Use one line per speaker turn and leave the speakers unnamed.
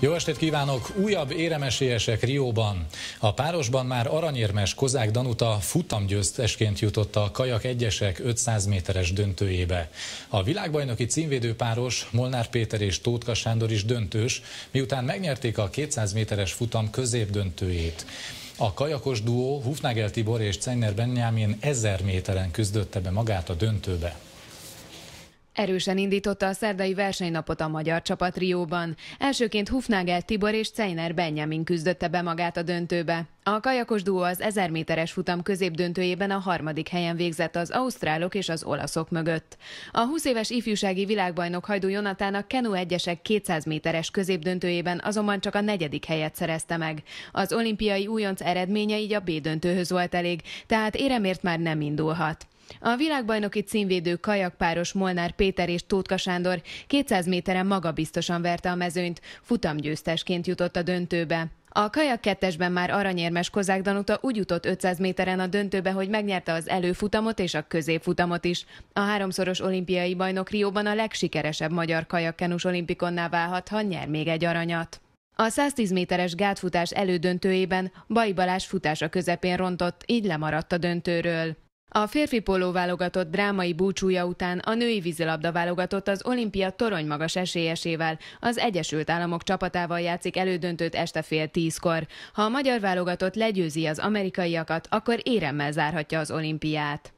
Jó estét kívánok! Újabb éremesélyesek Rióban. A párosban már aranyérmes Kozák Danuta futamgyőztesként jutott a kajak egyesek 500 méteres döntőjébe. A világbajnoki címvédő páros Molnár Péter és Tótka Sándor is döntős, miután megnyerték a 200 méteres futam közép döntőjét. A kajakos duó Hufnagel Tibor és Cenner Benjamin 1000 méteren küzdötte be magát a döntőbe.
Erősen indította a szerdai versenynapot a magyar csapat Rióban. Elsőként Hufnagel Tibor és Ceiner Benjamin küzdötte be magát a döntőbe. A kajakos duó az 1000 méteres futam középdöntőjében a harmadik helyen végzett az ausztrálok és az olaszok mögött. A 20 éves ifjúsági világbajnok Hajdú a Kenu egyesek 200 méteres középdöntőjében azonban csak a negyedik helyet szerezte meg. Az olimpiai újonc eredménye így a B döntőhöz volt elég, tehát éremért már nem indulhat. A világbajnoki címvédő kajakpáros Molnár Péter és Tótka Sándor 200 méteren magabiztosan verte a mezőnyt, futamgyőztesként jutott a döntőbe. A kajak kettesben már aranyérmes Kozák Danuta úgy jutott 500 méteren a döntőbe, hogy megnyerte az előfutamot és a középfutamot is. A háromszoros olimpiai bajnok Rióban a legsikeresebb magyar kajakkenus olimpikonná válhat, ha nyer még egy aranyat. A 110 méteres gátfutás elődöntőjében Bai Balázs futása közepén rontott, így lemaradt a döntőről. A férfi póló válogatott drámai búcsúja után a női vízilabda válogatott az olimpia toronymagas esélyesével, az Egyesült Államok csapatával játszik elődöntőt este fél tízkor. Ha a magyar válogatott legyőzi az amerikaiakat, akkor éremmel zárhatja az olimpiát.